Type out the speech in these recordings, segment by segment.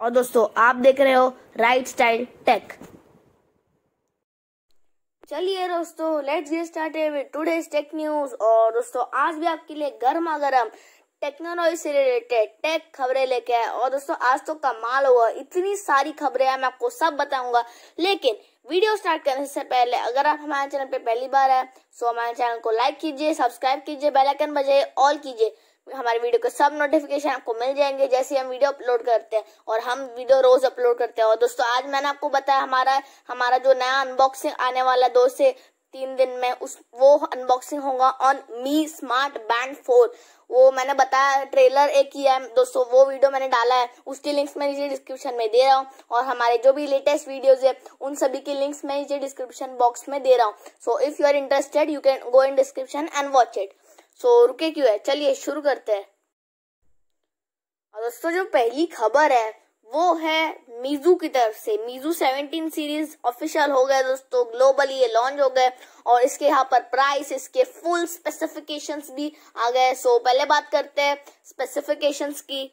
और दोस्तों आप देख रहे हो राइट स्टाइल टेक चलिए दोस्तों let's get started with today tech news और दोस्तों आज भी आपके लिए गर्मा गर्म टेक्नोलॉजी से रिलेटेड टेक खबरें लेके आए और दोस्तों आज तो कमाल हुआ इतनी सारी खबरें हैं मैं आपको सब बताऊंगा लेकिन वीडियो स्टार्ट करने से पहले अगर आप हमारे चैनल पे पहली बार है तो हमारे चैनल को लाइक कीजिए सब्सक्राइब कीजिए बेलाइकन बजाइए ऑल कीजिए हमारे वीडियो के सब नोटिफिकेशन आपको मिल जाएंगे जैसे हम वीडियो अपलोड करते हैं और हम वीडियो रोज अपलोड करते हैं और दोस्तों आज मैंने आपको बताया हमारा हमारा जो नया अनबॉक्सिंग आने वाला दो से तीन दिन में उस वो अनबॉक्सिंग होगा on Mi smart band four वो मैंने बताया ट्रेलर एक ही है दोस्तों वो वीडियो मैंने डाला है उसकी लिंक्स मैं नीचे डिस्क्रिप्शन में दे रहा हूँ और हमारे जो भी लेटेस्ट वीडियोज है उन सभी की लिंक्स मैं नीचे डिस्क्रिप्शन बॉक्स में दे रहा हूँ so if you are interested you can go in description and watch it so रुके क्यों है चलिए शुरू करते हैं और दोस्तों जो पहली खबर है वो है मीजू की तरफ से मीजू 17 सीरीज ऑफिशियल हो गए दोस्तों ग्लोबली ये लॉन्च हो गए और इसके यहाँ पर प्राइस इसके फुल स्पेसिफिकेशंस भी आ गए सो पहले बात करते हैं स्पेसिफिकेशंस की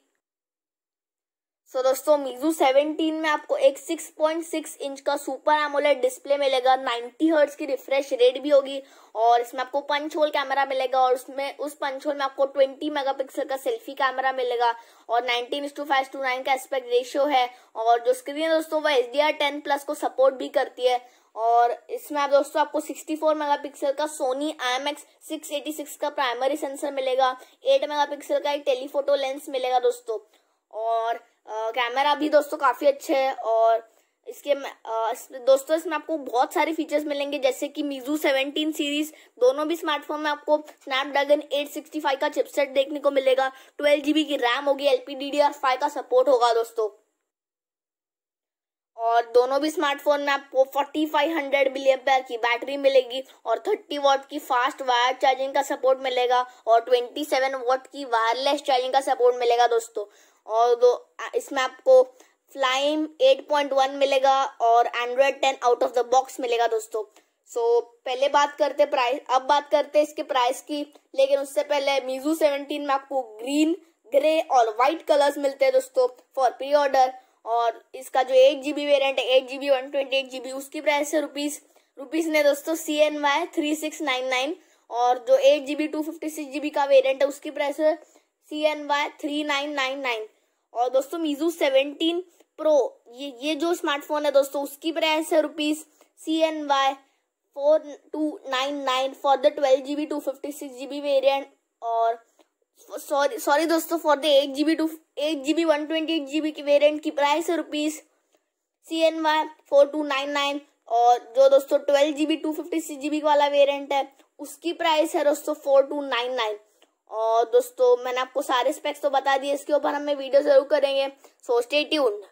सो so, दोस्तों मीजू 17 में आपको एक 6.6 इंच का सुपर एमोलेट डिस्प्ले मिलेगा 90 हर्ट्ज की रिफ्रेश रेट भी होगी और इसमें आपको पंच होल कैमरा मिलेगा और उसमें उस पंच होल में आपको 20 मेगापिक्सल का सेल्फी कैमरा मिलेगा और 19 टू फाइव टू नाइन का एस्पेक्ट रेशियो है और जो स्क्रीन है दोस्तों वह H D R ten plus को सपोर्ट भी करती है और इसमें आप दोस्तों आपको 64 मेगापिक्सल का Sony I M X six का प्राइमरी सेंसर मिलेगा 8 मेगापिक्सल का एक टेलीफोटो लेंस मिलेगा दोस्तों और कैमरा भी दोस्तों काफ़ी अच्छे है और इसके आ, दोस्तों इसमें आपको बहुत सारे फीचर्स मिलेंगे जैसे कि मीजू 17 सीरीज दोनों भी स्मार्टफोन में आपको स्नैपड्रैगन 865 का चिपसेट देखने को मिलेगा ट्वेल्व जीबी की रैम होगी L P D D R five का सपोर्ट होगा दोस्तों और दोनों भी स्मार्टफोन में आपको 4500 मिलीएम्पेयर की बैटरी मिलेगी और 30 वॉट की फास्ट वायर चार्जिंग का सपोर्ट मिलेगा और 27 वॉट की वायरलेस चार्जिंग का सपोर्ट मिलेगा दोस्तों और दो इसमें आपको फ्लाइम 8.1 मिलेगा और Android 10 out of the box मिलेगा दोस्तों सो so, पहले बात करते प्राइस अब बात करते इसके प्राइस की लेकिन उससे पहले मीजू सेवनटीन में आपको ग्रीन ग्रे और व्हाइट कलर्स मिलते हैं दोस्तों फॉर प्री ऑर्डर और इसका जो एट जी बी वेरियंट है eight G B one twenty eight G B उसकी प्राइस है रुपीज रुपीज ने दोस्तों C N Y three six nine nine और जो eight G B two fifty six G B का वेरियंट है उसकी प्राइस है C N Y three nine nine nine और दोस्तों मीजू सेवनटीन प्रो ये ये जो स्मार्टफोन है दोस्तों उसकी प्राइस है rupees C N Y four two nine nine for the twelve G B two fifty six G B variant और सॉरी सॉरी दोस्तों for the eight G B to eight G B one twenty eight G B की variant की price है rupees C N Y four two nine nine और जो दोस्तों twelve G B two fifty six G B वाला variant है उसकी price है दोस्तों फोर टू नाइन नाइन और दोस्तों मैंने आपको सारे स्पेक्स तो बता दिए इसके ऊपर हमें वीडियो जरूर करेंगे सो स्टे ट्यून्ड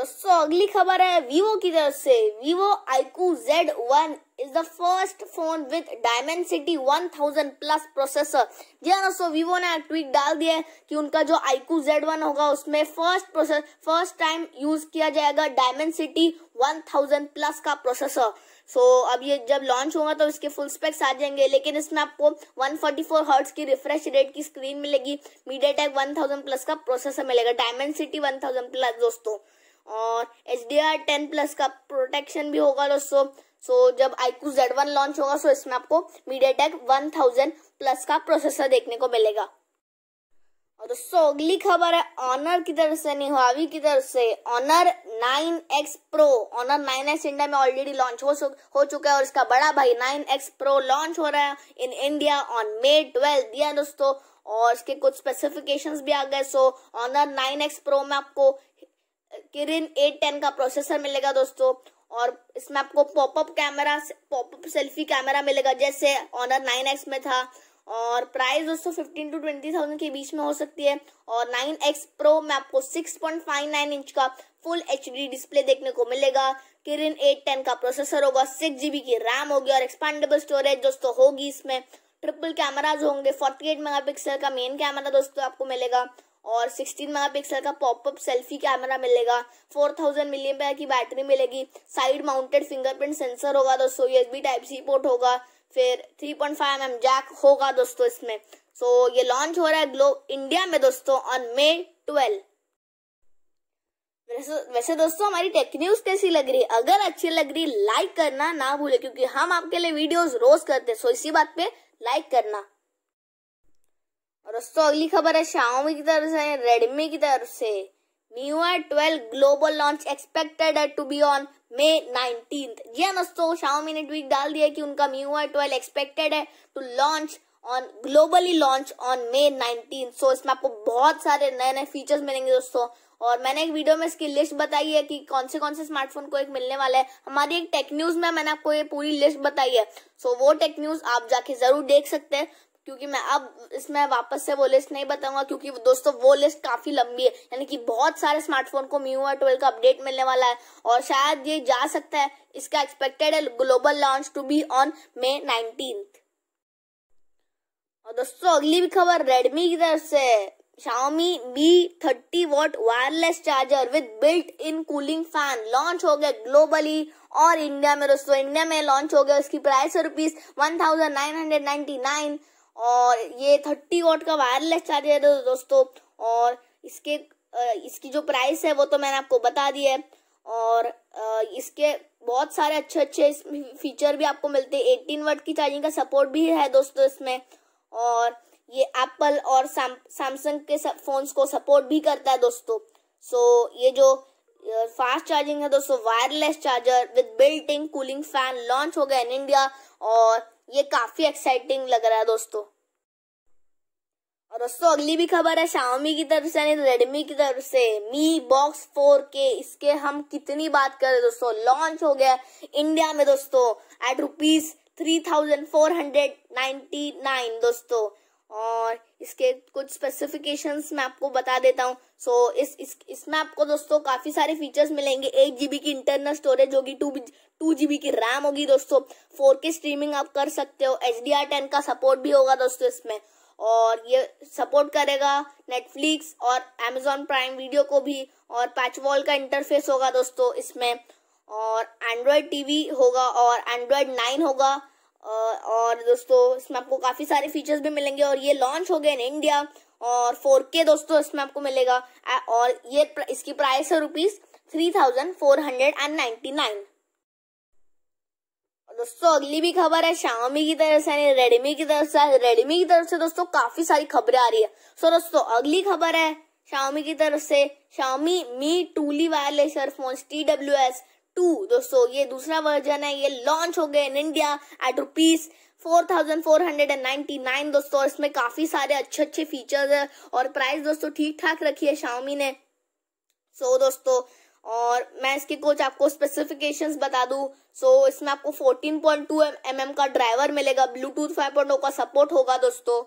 दोस्तों अगली खबर है वीवो की तरफ से Vivo iQOO Z one is the first phone with city one thousand plus processor जी हाँ दोस्तों वीवो ने ट्वीट डाल दिया है कि उनका जो आईकू जेड वन होगा उसमें first process first time use किया जाएगा सिटी वन थाउजेंड प्लस का प्रोसेसर सो so, अब ये जब लॉन्च होगा तो इसके फुल स्पेक्स आ जाएंगे लेकिन इसमें आपको 144 फोर्टी की रिफ्रेश रेट की स्क्रीन मिलेगी मीडिया टेक वन प्लस का प्रोसेसर मिलेगा डायमंड सिटी 1000 प्लस दोस्तों और H D R ten plus का प्रोटेक्शन भी होगा दोस्तों सो so, जब आईकू जेड वन लॉन्च होगा सो so इसमें आपको MediaTek one thousand plus का प्रोसेसर देखने को मिलेगा और दोस्तों अगली खबर है ऑनर की तरफ से निहावी की तरफ से Honor 9x pro Honor 9x India में ऑलरेडी लॉन्च हो हो चुका है और इसका बड़ा भाई 9x प्रो लॉन्च हो रहा है in India on May twelfth दिया दोस्तों और इसके कुछ स्पेसिफिकेशंस भी आ गए सो ऑनर 9x प्रो में आपको किरिन एट टेन का प्रोसेसर मिलेगा दोस्तों और इसमें आपको popup camera popup selfie camera मिलेगा जैसे ऑनर नाइन एक्स में था और प्राइस दोस्तों फिफ्टीन टू ट्वेंटी थाउजेंड के बीच में हो सकती है और नाइन एक्स प्रो में आपको six point five nine inch का फुल एच डी डिस्प्ले देखने को मिलेगा किरिन एट टेन का प्रोसेसर होगा सिक्स जीबी की रैम होगी और एक्सपेंडेबल स्टोरेज दोस्तों होगी इसमें ट्रिपल कैमराज होंगे फोर्टी एट मेगा पिक्सल का मेन कैमरा दोस्तों आपको मिलेगा और 16 मेगापिक्सल का पॉपअप सेल्फी कैमरा मिलेगा 4000 मिलियन पैर की बैटरी मिलेगी साइड माउंटेड फिंगरप्रिंट सेंसर होगा दोस्तों यूएसबी टाइप सी पोर्ट होगा फिर 3.5 पॉइंट mm जैक होगा दोस्तों इसमें सो so, ये लॉन्च हो रहा है ग्लो इंडिया में दोस्तों ऑन मे ट्वेल्व वैसे, वैसे दोस्तों हमारी टेक न्यूज कैसी लग रही है अगर अच्छी लग रही लाइक करना ना भूले क्योंकि हम आपके लिए वीडियोस रोज करते हैं सो इसी बात पे लाइक करना और दोस्तों अगली खबर है शाओमी की तरफ से रेडमी की तरफ से new twelve global launch expected है to be on May nineteen जी हाँ दोस्तों शाओमी ने ट्वीट डाल दिया कि उनका न्यू ट्वेल्व एक्सपेक्टेड है to launch on globally launch on May nineteen so इसमें आपको बहुत सारे नए नए फीचर्स मिलेंगे दोस्तों और मैंने एक वीडियो में इसकी लिस्ट बताई है कि कौन से कौन से स्मार्टफोन को एक मिलने वाला है हमारी एक टेक न्यूज में मैंने आपको ये पूरी लिस्ट बताई है सो so, वो टेक न्यूज आप जाके जरूर देख सकते हैं क्योंकि मैं अब इसमें वापस से वो लिस्ट नहीं बताऊंगा क्योंकि दोस्तों वो लिस्ट काफी लंबी है यानी कि बहुत सारे स्मार्टफोन को मी यू ट्वेल्व का अपडेट मिलने वाला है और शायद ये जा सकता है इसका एक्सपेक्टेड है global launch to be on May nineteen और दोस्तों अगली भी खबर रेडमी की तरफ से Xiaomi B30 watt wireless charger with built in cooling fan launch हो गया ग्लोबली और इंडिया में दोस्तों इंडिया में लॉन्च हो गया उसकी प्राइस है rupees one thousand nine hundred ninety nine और ये थर्टी वॉट का वायरलेस चार्जर है दोस्तों और इसके इसकी जो प्राइस है वो तो मैंने आपको बता दी है और इसके बहुत सारे अच्छे अच्छे फीचर भी आपको मिलते हैं एटीन वर्ट की चार्जिंग का सपोर्ट भी है दोस्तों इसमें और ये एप्पल और सैमसंग के फोन्स को सपोर्ट भी करता है दोस्तों सो ये जो फास्ट चार्जिंग है दोस्तों wireless charger with built in cooling fan launch हो गया इन इंडिया और ये काफी एक्साइटिंग लग रहा है दोस्तों और दोस्तों अगली भी खबर है शाओमी की तरफ से यानी रेडमी की तरफ से मी बॉक्स फोर के इसके हम कितनी बात करें दोस्तों लॉन्च हो गया इंडिया में दोस्तों at rupees three thousand four hundred ninety nine दोस्तों और इसके कुछ स्पेसिफिकेशंस मैं आपको बता देता हूँ सो so, इस इसमें इस, आपको दोस्तों काफ़ी सारे फीचर्स मिलेंगे एट जीबी की इंटरनल स्टोरेज होगी टू टू जीबी की रैम होगी दोस्तों फोर के स्ट्रीमिंग आप कर सकते हो एच डी आर टेन का सपोर्ट भी होगा दोस्तों इसमें और ये सपोर्ट करेगा नेटफ्लिक्स और अमेजोन प्राइम वीडियो को भी और पैच वॉल का इंटरफेस होगा दोस्तों इसमें और एंड्रॉयड टीवी होगा और एंड्रॉयड नाइन होगा और दोस्तों इसमें आपको काफ़ी सारे फीचर्स भी मिलेंगे और ये लॉन्च हो गए इन इंडिया और 4K दोस्तों इसमें आपको मिलेगा और ये इसकी प्राइस है rupees three thousand four hundred and ninety nine दोस्तों अगली भी खबर है शामी की तरफ से रेडमी की तरफ से रेडमी की तरफ से दोस्तों काफी सारी खबरें आ रही है सो so, दोस्तों अगली खबर है शामी की तरफ से Xiaomi Mi truly wireless phone T W S two दोस्तों ये दूसरा वर्जन है ये लॉन्च हो गया in India at rupees four four thousand hundred and ninety nine दोस्तों इसमें काफी सारे अच्छे अच्छे फीचर्स है और प्राइस दोस्तों ठीक ठाक रखी है शाओमी ने सो so, दोस्तों और मैं इसके कुछ आपको स्पेसिफिकेशंस बता दूं सो so, इसमें आपको 14.2 एम mm का ड्राइवर मिलेगा ब्लूटूथ 5.0 का सपोर्ट होगा दोस्तों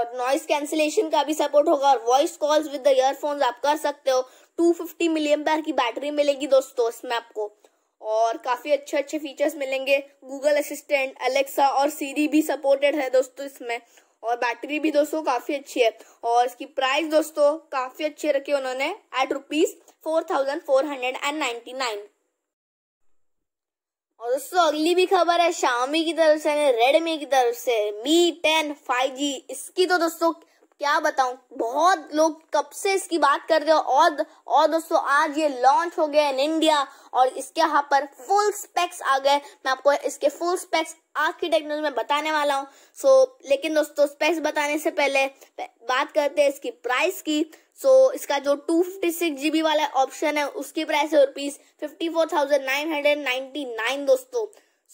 और नॉइस कैंसिलेशन का भी सपोर्ट होगा और voice calls with the earphones आप कर सकते हो 250 फिफ्टी मिलियन पैर की बैटरी मिलेगी दोस्तों इसमें आपको और काफी अच्छे अच्छे फीचर्स मिलेंगे गूगल असिस्टेंट अलेक्सा और सीरी भी सपोर्टेड है दोस्तों इसमें और बैटरी भी दोस्तों काफी अच्छी है और इसकी प्राइस दोस्तों काफी अच्छे रखी उन्होंने at rupees four thousand four hundred and ninety nine और दोस्तों अगली भी खबर है शामी की तरफ से रेडमी की तरफ से मी टेन फाइव जी इसकी तो दोस्तों क्या बताऊं बहुत लोग कब से इसकी बात कर रहे हो और और दोस्तों आज ये लॉन्च हो गया इन इंडिया और इसके यहाँ पर फुल स्पेक्स आ गए मैं आपको इसके फुल स्पेक्स आज की टेक्नोलॉजी में बताने वाला हूँ सो लेकिन दोस्तों स्पेक्स बताने से पहले बात करते हैं इसकी प्राइस की सो इसका जो टू फिफ्टी सिक्स जीबी वाला ऑप्शन है उसकी प्राइस है rupees fifty four thousand nine hundred ninety nine दोस्तों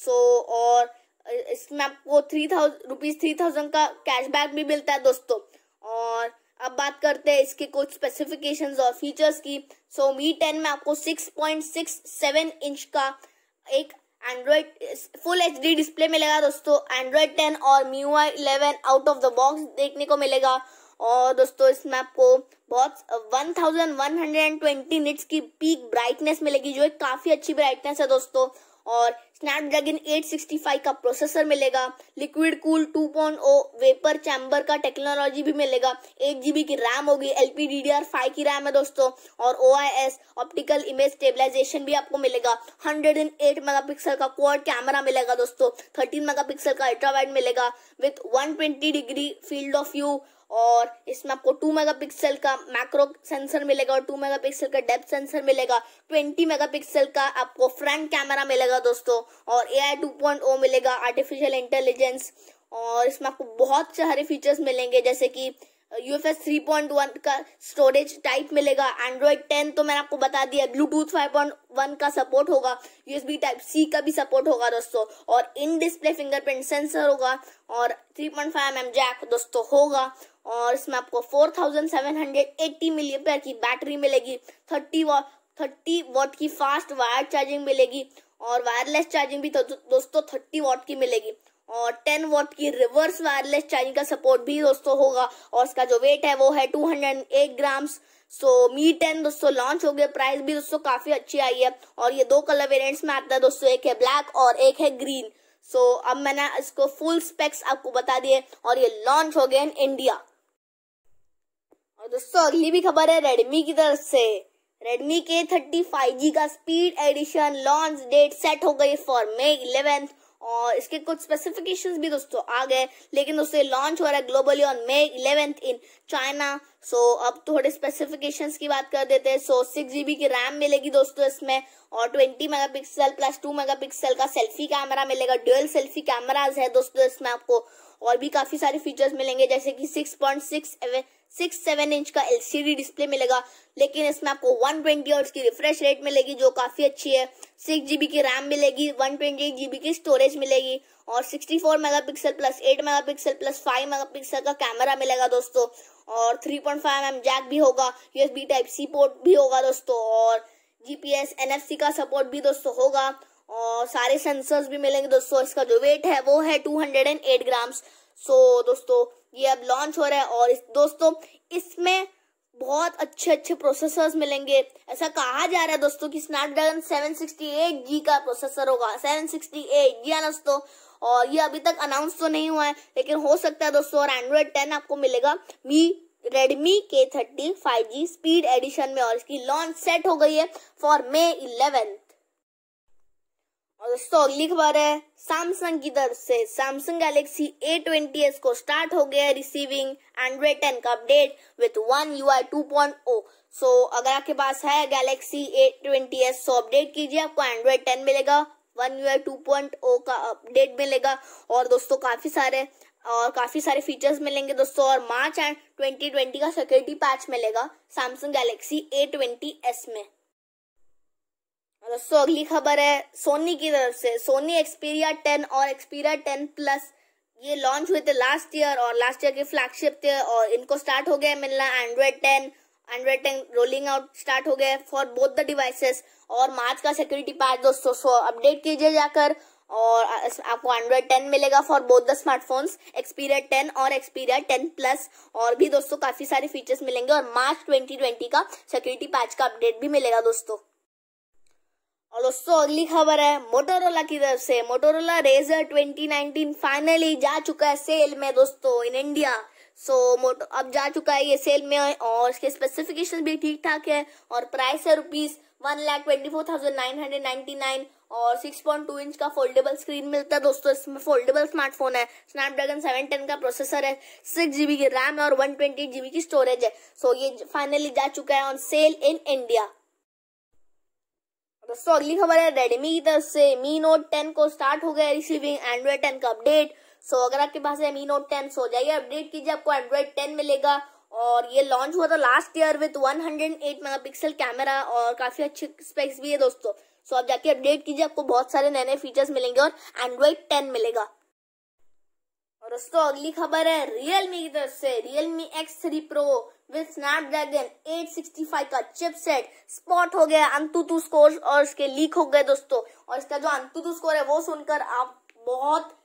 सो और इसमें आपको three thousand rupees three thousand का कैशबैक भी मिलता है दोस्तों और अब बात करते हैं इसके कुछ स्पेसिफिकेशंस और फीचर्स की सो मी टेन में आपको 6.67 इंच का एक Android full H D display मिलेगा दोस्तों एंड्रॉयड टेन और MIUI eleven out of the box देखने को मिलेगा और दोस्तों इसमें आपको बहुत 1120 निट्स की पीक ब्राइटनेस मिलेगी जो एक काफ़ी अच्छी ब्राइटनेस है दोस्तों और स्नैपड्रैगन 865 का प्रोसेसर मिलेगा लिक्विड कूल 2.0 वेपर चैम्बर का टेक्नोलॉजी भी मिलेगा एट जीबी की रैम होगी L P D D R five की रैम है दोस्तों और O I S optical image stabilisation भी आपको मिलेगा hundred and eight mega pixel का क्वाड कैमरा मिलेगा दोस्तों थर्टीन मेगा पिक्सल का अल्ट्रा वाइड मिलेगा with one twenty degree field of view और इसमें आपको टू मेगापिक्सल का मैक्रो सेंसर मिलेगा और टू मेगापिक्सल का डेप्थ सेंसर मिलेगा ट्वेंटी मेगापिक्सल का आपको फ्रंट कैमरा मिलेगा दोस्तों और ए आई टू पॉइंट ओ मिलेगा आर्टिफिशियल इंटेलिजेंस और इसमें आपको बहुत सारे फीचर्स मिलेंगे जैसे कि UFS F three point one का स्टोरेज टाइप मिलेगा एंड्रॉइड टेन तो मैंने आपको बता दिया ब्लूटूथ फाइव पॉइंट वन का सपोर्ट होगा यूएसबी टाइप सी का भी सपोर्ट होगा दोस्तों और इन डिस्प्ले फिंगरप्रिंट सेंसर होगा और three point five M jack दोस्तों होगा और इसमें आपको four thousand seven hundred eighty million की बैटरी मिलेगी थर्टी वॉट थर्टी वॉट की फास्ट वायर चार्जिंग मिलेगी और वायरलेस चार्जिंग भी तो दोस्तों थर्टी वॉट की मिलेगी और 10 वॉट की रिवर्स वायरलेस चार्जिंग का सपोर्ट भी दोस्तों होगा और इसका जो वेट है वो है 208 ग्राम्स सो मी टेन दोस्तों लॉन्च हो गया प्राइस भी दोस्तों काफी अच्छी आई है और ये दो कलर वेरियंट्स में आता है दोस्तों एक है ब्लैक और एक है ग्रीन सो so, अब मैंने इसको फुल स्पेक्स आपको बता दिए और ये लॉन्च हो गया इन इंडिया और दोस्तों अगली भी खबर है रेडमी की तरफ से Redmi K thirty five G का speed edition launch date set हो गई फॉर मे इलेवेंथ और इसके कुछ स्पेसिफिकेशंस भी दोस्तों आ गए लेकिन दोस्तों ये लॉन्च हो रहा है globally on May eleventh in China so अब थोड़े स्पेसिफिकेशंस की बात कर देते हैं सो सिक्स जीबी की रैम मिलेगी दोस्तों इसमें और twenty megapixel plus two megapixel का सेल्फी कैमरा मिलेगा ड्यूअल सेल्फी कैमराज है दोस्तों इसमें आपको और भी काफी सारे फीचर्स मिलेंगे जैसे कि six point six six seven inch का एलसीडी डिस्प्ले मिलेगा लेकिन इसमें आपको वन ट्वेंटी और उसकी रिफ्रेश रेट मिलेगी जो काफी अच्छी है सिक्स जीबी की रैम मिलेगी वन ट्वेंटी एट जीबी की स्टोरेज मिलेगी और sixty four mega pixel plus eight mega pixel plus five mega pixel का कैमरा मिलेगा दोस्तों और three point five M jack भी होगा यूएसबी टाइप सी पोर्ट भी होगा दोस्तों और जीपीएस एनएफसी का सपोर्ट भी दोस्तों होगा और सारे सेंसर्स भी मिलेंगे दोस्तों इसका जो वेट है वो है 208 ग्राम्स सो दोस्तों ये अब लॉन्च हो रहा है और इस, दोस्तों इसमें बहुत अच्छे अच्छे प्रोसेसर्स मिलेंगे ऐसा कहा जा रहा है दोस्तों कि स्नैपड्रैगन 768 जी का प्रोसेसर होगा सेवन सिक्सटी एट दोस्तों और ये अभी तक अनाउंस तो नहीं हुआ है लेकिन हो सकता है दोस्तों और एंड्रॉयड 10 आपको मिलेगा Mi Redmi K thirty five G speed edition में और इसकी लॉन्च सेट हो गई है फॉर मे इलेवन और दोस्तों अगली खबर है सैमसंग की तरफ से Samsung Galaxy A twenty S को स्टार्ट हो गया रिसीविंग एंड्रॉइड टेन का update with one U I two point O so अगर आपके पास है Galaxy A twenty S so update कीजिए आपको एंड्रॉइड टेन मिलेगा one U I two point O का अपडेट मिलेगा और दोस्तों काफी सारे और काफी सारे फीचर्स मिलेंगे दोस्तों और मार्च एंड ट्वेंटी ट्वेंटी का सिक्योरिटी पैच मिलेगा Samsung Galaxy A twenty S में दोस्तों मतलब अगली खबर है सोनी की तरफ से सोनी एक्सपीरिया 10 और एक्सपीरिया 10 प्लस ये लॉन्च हुए थे लास्ट ईयर और लास्ट ईयर के फ्लैगशिप थे और इनको स्टार्ट हो गया मिलना Android 10 Android 10 rolling out start हो गया फॉर बोथ द डिवाइसेस और मार्च का सिक्योरिटी पैच दोस्तों सो अपडेट कीजिए जाकर और आपको एंड्रॉयड 10 मिलेगा for both the smartphones Xperia 10 और एक्सपीरिया 10 प्लस और भी दोस्तों काफी सारे फीचर्स मिलेंगे और मार्च 2020 का सिक्योरिटी पैच का अपडेट भी मिलेगा दोस्तों और दोस्तों अगली खबर है मोटोरोला की तरफ से मोटोरोला रेजर 2019 फाइनली जा चुका है सेल में दोस्तों इन इंडिया सो so, मोटो अब जा चुका है ये सेल में और इसके स्पेसिफिकेशन भी ठीक ठाक है और प्राइस है rupees one lakh twenty four thousand nine hundred ninety nine और सिक्स पॉइंट टू इंच का फोल्डेबल स्क्रीन मिलता है दोस्तों इसमें फोल्डेबल स्मार्टफोन है स्नैपड्रैगन सेवन टेन का प्रोसेसर है सिक्स जीबी की रैम है और वन ट्वेंटी जीबी की स्टोरेज है सो so, ये फाइनली जा चुका है ऑन सेल इन इंडिया दोस्तों अगली खबर है रेडमी की तरफ से मी नोट टेन को स्टार्ट हो गया रिसीविंग एंड्रॉइड टेन का अपडेट सो अगर आपके पास है मी नोट टेन सो जाइए अपडेट कीजिए आपको एंड्रॉइड टेन मिलेगा और ये लॉन्च हुआ था last year with 108 megapixel camera और काफी अच्छे स्पेक्स भी है दोस्तों सो आप जाके अपडेट कीजिए आपको बहुत सारे नए नए फीचर्स मिलेंगे और एंड्रॉइड टेन मिलेगा और दोस्तों अगली खबर है रियलमी की तरफ से Realme X three Pro with Snapdragon 865 का चिपसेट स्पॉट हो गया अंतुतु स्कोर और उसके लीक हो गए दोस्तों और इसका जो अंतुतु स्कोर है वो सुनकर आप बहुत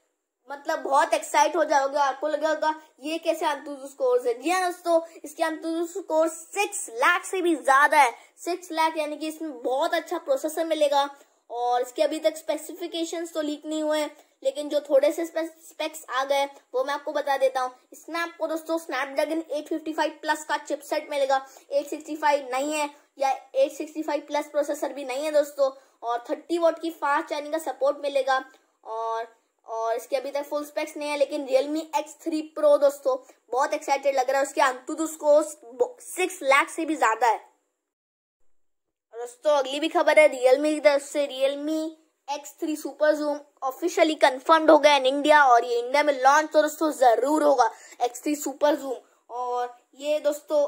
मतलब बहुत एक्साइट हो जाओगे आपको लगा होगा ये कैसे अंतुतु स्कोर है जी हाँ दोस्तों इसके अंतुतु स्कोर सिक्स लाख से भी ज्यादा है सिक्स लाख यानी कि इसमें बहुत अच्छा प्रोसेसर मिलेगा और इसके अभी तक स्पेसिफिकेशंस तो लीक नहीं हुए लेकिन जो थोड़े से स्पेक्स आ गए वो मैं आपको बता देता हूँ इसमें आपको दोस्तों स्नैपड्रैगन 855 प्लस का चिपसेट मिलेगा 865 नहीं है या 865 प्लस प्रोसेसर भी नहीं है दोस्तों और 30 वोट की फास्ट चार्जिंग का सपोर्ट मिलेगा और और इसके अभी तक फुल स्पेक्स नहीं है लेकिन एक्स थ्री प्रो दोस्तों बहुत एक्साइटेड लग रहा है उसके अंतुद उसको सिक्स लाख से भी ज्यादा है दोस्तों अगली भी खबर है रियलमी की तरफ से Realme X three super zoom officially confirm हो गया इन इंडिया और ये इंडिया में लॉन्च तो दोस्तों जरूर होगा एक्स थ्री सुपर जूम और ये दोस्तों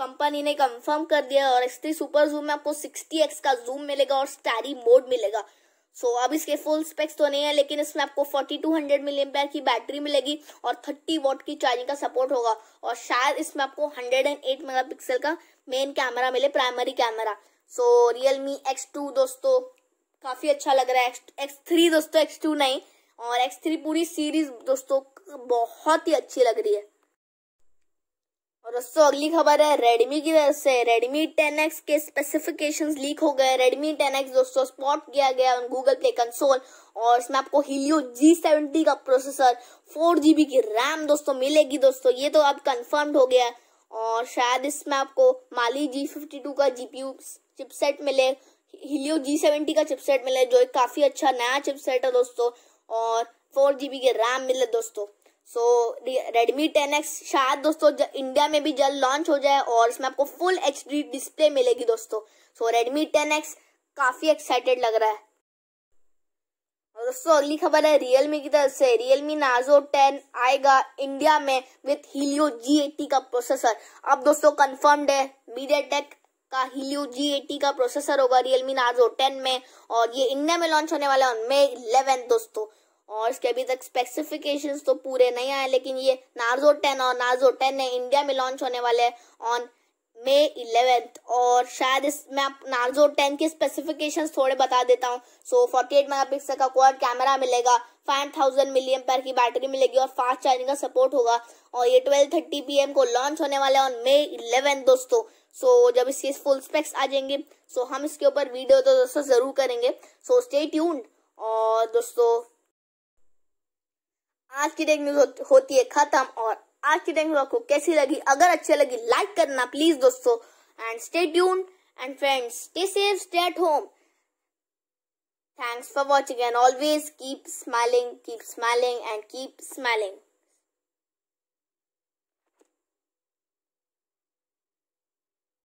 कंपनी ने कंफर्म कर दिया और एक्स थ्री सुपर जूम में आपको सिक्सटी एक्स का जूम मिलेगा और स्टारी मोड मिलेगा सो so, अब इसके फुल स्पेक्स तो नहीं है लेकिन इसमें आपको फोर्टी टू मिलियम पैर की बैटरी मिलेगी और थर्टी वॉट की चार्जिंग का सपोर्ट होगा और शायद इसमें आपको हंड्रेड एंड मेगा पिक्सल का मेन कैमरा मिले primary camera so Realme X two दोस्तों काफी अच्छा लग रहा है एक्स थ्री दोस्तों एक्स टू नहीं और एक्स थ्री पूरी सीरीज दोस्तों बहुत ही अच्छी लग रही है और दोस्तों अगली खबर है रेडमी की तरफ से रेडमी टेन एक्स के स्पेसिफिकेशन लीक हो गए रेडमी टेन एक्स दोस्तों स्पॉट किया गया गूगल प्ले कंसोल और इसमें आपको हिलियो जी सेवेंटी का प्रोसेसर फोर जीबी की रैम दोस्तों मिलेगी दोस्तों ये तो अब कंफर्म्ड हो गया और शायद इसमें आपको माली जी फिफ्टी टू का जीपीयू चिपसेट मिले हिलियो जी सेवेंटी का चिपसेट मिले जो एक काफ़ी अच्छा नया चिपसेट है दोस्तों और फोर जी के रैम मिले दोस्तों सो रेडमी टेन एक्स शायद दोस्तों इंडिया में भी जल्द लॉन्च हो जाए और इसमें आपको फुल एच डिस्प्ले मिलेगी दोस्तों सो रेडमी टेन एक्स काफ़ी एक्साइटेड लग रहा है और दोस्तों अगली खबर है रियलमी की तरफ से रियलमी नाजो 10 आएगा इंडिया में विथ हीलियो जी एटी का प्रोसेसर अब दोस्तों कंफर्म्ड है मीडिया टेक का हीलियो जी एटी का प्रोसेसर होगा रियलमी नाजो टेन में और ये इंडिया में लॉन्च होने वाला है मे इलेवन दोस्तों और इसके अभी तक स्पेसिफिकेशंस तो पूरे नहीं आए लेकिन ये नार्जो टेन और नार्जो टेन है इंडिया में लॉन्च होने वाले ऑन मे इलेवेंथ और शायद इस मैं आप नार्जो टेन के स्पेसिफिकेशंस थोड़े बता देता हूँ so forty eight mega pixel का क्वाड कैमरा मिलेगा फाइव थाउजेंड मिलियम पर की बैटरी मिलेगी और फास्ट चार्जिंग का सपोर्ट होगा और ये ट्वेल्व थर्टी पी को लॉन्च होने वाले ऑन मे इलेवेंथ दोस्तों सो so, जब इसके फुल स्पेक्स आ जाएंगे सो so, हम इसके ऊपर वीडियो तो दोस्तों ज़रूर करेंगे सो स्टे ट्यून्ड और दोस्तों आज की डेट न्यूज़ होती है ख़त्म और आज की डेट न्यूज़ आपको कैसी लगी अगर अच्छी लगी लाइक करना प्लीज़ दोस्तों and stay tuned and friends stay safe stay at home thanks for watching and always keep smiling keep smiling and keep smiling